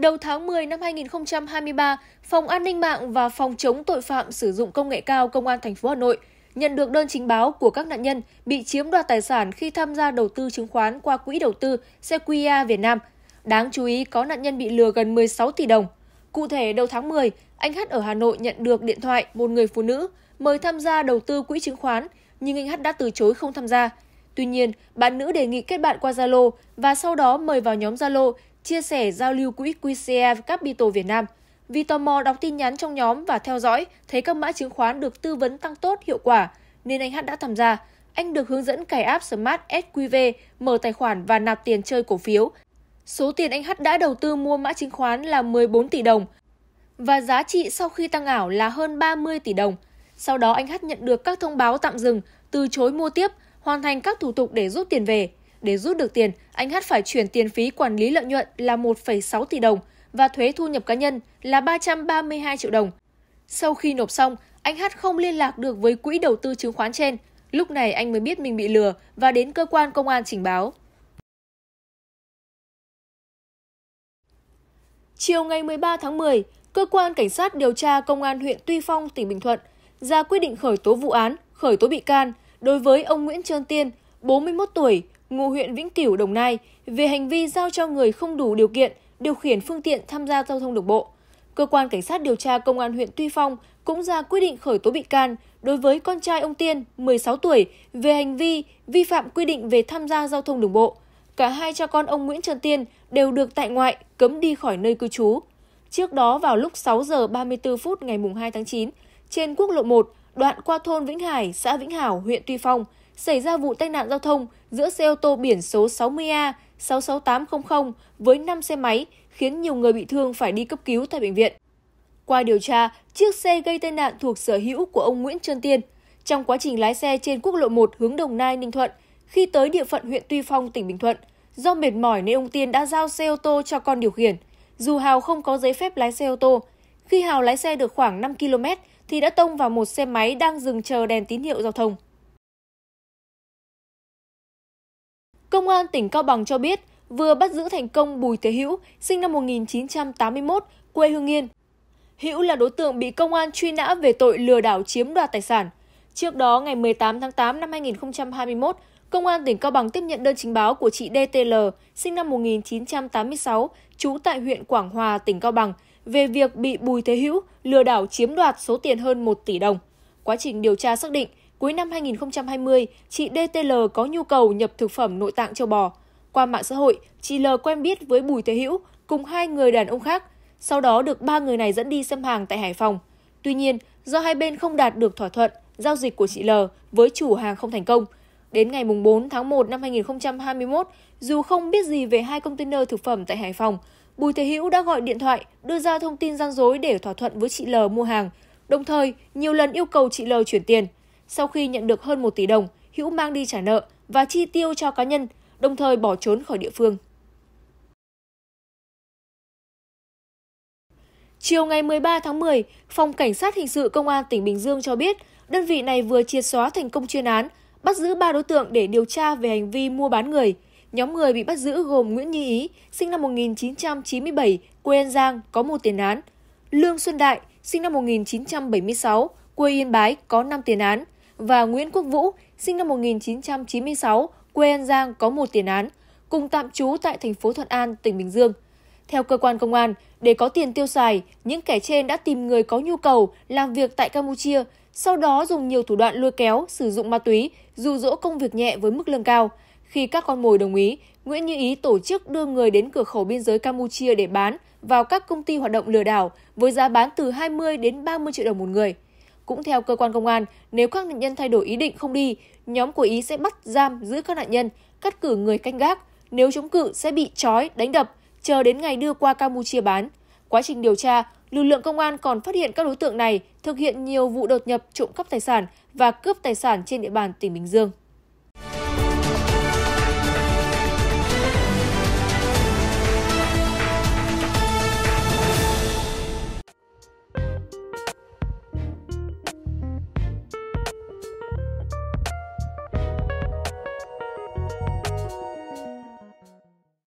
Đầu tháng 10 năm 2023, Phòng An ninh mạng và Phòng chống tội phạm sử dụng công nghệ cao Công an thành phố Hà Nội nhận được đơn trình báo của các nạn nhân bị chiếm đoạt tài sản khi tham gia đầu tư chứng khoán qua quỹ đầu tư Sequia Việt Nam. Đáng chú ý có nạn nhân bị lừa gần 16 tỷ đồng. Cụ thể, đầu tháng 10, anh Hát ở Hà Nội nhận được điện thoại một người phụ nữ mời tham gia đầu tư quỹ chứng khoán, nhưng anh Hát đã từ chối không tham gia. Tuy nhiên, bạn nữ đề nghị kết bạn qua Zalo và sau đó mời vào nhóm Zalo chia sẻ giao lưu quỹ QCF Capital Việt Nam. Vì tò mò đọc tin nhắn trong nhóm và theo dõi, thấy các mã chứng khoán được tư vấn tăng tốt hiệu quả, nên anh H đã tham gia. Anh được hướng dẫn cài app Smart SQV, mở tài khoản và nạp tiền chơi cổ phiếu. Số tiền anh H đã đầu tư mua mã chứng khoán là 14 tỷ đồng và giá trị sau khi tăng ảo là hơn 30 tỷ đồng. Sau đó anh H nhận được các thông báo tạm dừng, từ chối mua tiếp, hoàn thành các thủ tục để rút tiền về. Để rút được tiền, anh Hát phải chuyển tiền phí quản lý lợi nhuận là 1,6 tỷ đồng và thuế thu nhập cá nhân là 332 triệu đồng. Sau khi nộp xong, anh Hát không liên lạc được với quỹ đầu tư chứng khoán trên. Lúc này anh mới biết mình bị lừa và đến cơ quan công an trình báo. Chiều ngày 13 tháng 10, cơ quan cảnh sát điều tra công an huyện Tuy Phong, tỉnh Bình Thuận ra quyết định khởi tố vụ án, khởi tố bị can đối với ông Nguyễn Trơn Tiên, 41 tuổi, ngụ huyện Vĩnh Cửu, Đồng Nai về hành vi giao cho người không đủ điều kiện điều khiển phương tiện tham gia giao thông đường bộ. Cơ quan Cảnh sát điều tra Công an huyện Tuy Phong cũng ra quyết định khởi tố bị can đối với con trai ông Tiên, 16 tuổi, về hành vi vi phạm quy định về tham gia giao thông đường bộ. Cả hai cha con ông Nguyễn Trần Tiên đều được tại ngoại, cấm đi khỏi nơi cư trú. Trước đó vào lúc 6 giờ 34 phút ngày 2 tháng 9, trên quốc lộ 1, đoạn qua thôn Vĩnh Hải, xã Vĩnh Hảo, huyện Tuy Phong, xảy ra vụ tai nạn giao thông giữa xe ô tô biển số 60A 66800 với 5 xe máy, khiến nhiều người bị thương phải đi cấp cứu tại bệnh viện. Qua điều tra, chiếc xe gây tai nạn thuộc sở hữu của ông Nguyễn Trân Tiên. Trong quá trình lái xe trên quốc lộ 1 hướng Đồng Nai, Ninh Thuận, khi tới địa phận huyện Tuy Phong, tỉnh Bình Thuận, do mệt mỏi nên ông Tiên đã giao xe ô tô cho con điều khiển. Dù Hào không có giấy phép lái xe ô tô, khi Hào lái xe được khoảng 5 km thì đã tông vào một xe máy đang dừng chờ đèn tín hiệu giao thông. Công an tỉnh Cao Bằng cho biết vừa bắt giữ thành công Bùi Thế Hữu, sinh năm 1981, quê Hương Yên. Hữu là đối tượng bị công an truy nã về tội lừa đảo chiếm đoạt tài sản. Trước đó, ngày 18 tháng 8 năm 2021, Công an tỉnh Cao Bằng tiếp nhận đơn trình báo của chị DTL, sinh năm 1986, trú tại huyện Quảng Hòa, tỉnh Cao Bằng, về việc bị Bùi Thế Hữu lừa đảo chiếm đoạt số tiền hơn 1 tỷ đồng. Quá trình điều tra xác định, cuối năm 2020, chị DTL có nhu cầu nhập thực phẩm nội tạng châu bò. Qua mạng xã hội, chị L quen biết với Bùi Thế Hữu cùng hai người đàn ông khác, sau đó được ba người này dẫn đi xem hàng tại Hải Phòng. Tuy nhiên, do hai bên không đạt được thỏa thuận, giao dịch của chị L với chủ hàng không thành công. Đến ngày 4 tháng 1 năm 2021, dù không biết gì về hai container thực phẩm tại Hải Phòng, Bùi Thế Hữu đã gọi điện thoại, đưa ra thông tin gian dối để thỏa thuận với chị L mua hàng, đồng thời nhiều lần yêu cầu chị L chuyển tiền. Sau khi nhận được hơn 1 tỷ đồng, Hữu mang đi trả nợ và chi tiêu cho cá nhân, đồng thời bỏ trốn khỏi địa phương. Chiều ngày 13 tháng 10, Phòng Cảnh sát Hình sự Công an tỉnh Bình Dương cho biết, đơn vị này vừa triệt xóa thành công chuyên án, bắt giữ 3 đối tượng để điều tra về hành vi mua bán người – Nhóm người bị bắt giữ gồm Nguyễn Như Ý, sinh năm 1997, quê An Giang, có một tiền án. Lương Xuân Đại, sinh năm 1976, quê Yên Bái, có 5 tiền án. Và Nguyễn Quốc Vũ, sinh năm 1996, quê An Giang, có một tiền án, cùng tạm trú tại thành phố Thuận An, tỉnh Bình Dương. Theo cơ quan công an, để có tiền tiêu xài, những kẻ trên đã tìm người có nhu cầu làm việc tại Campuchia, sau đó dùng nhiều thủ đoạn lôi kéo, sử dụng ma túy, dụ dỗ công việc nhẹ với mức lương cao – khi các con mồi đồng ý, Nguyễn Như Ý tổ chức đưa người đến cửa khẩu biên giới Campuchia để bán vào các công ty hoạt động lừa đảo với giá bán từ 20 đến 30 triệu đồng một người. Cũng theo cơ quan công an, nếu các nạn nhân thay đổi ý định không đi, nhóm của Ý sẽ bắt giam giữ các nạn nhân, cắt cử người canh gác. Nếu chống cự sẽ bị trói, đánh đập, chờ đến ngày đưa qua Campuchia bán. Quá trình điều tra, lực lượng công an còn phát hiện các đối tượng này thực hiện nhiều vụ đột nhập trộm cắp tài sản và cướp tài sản trên địa bàn tỉnh Bình Dương.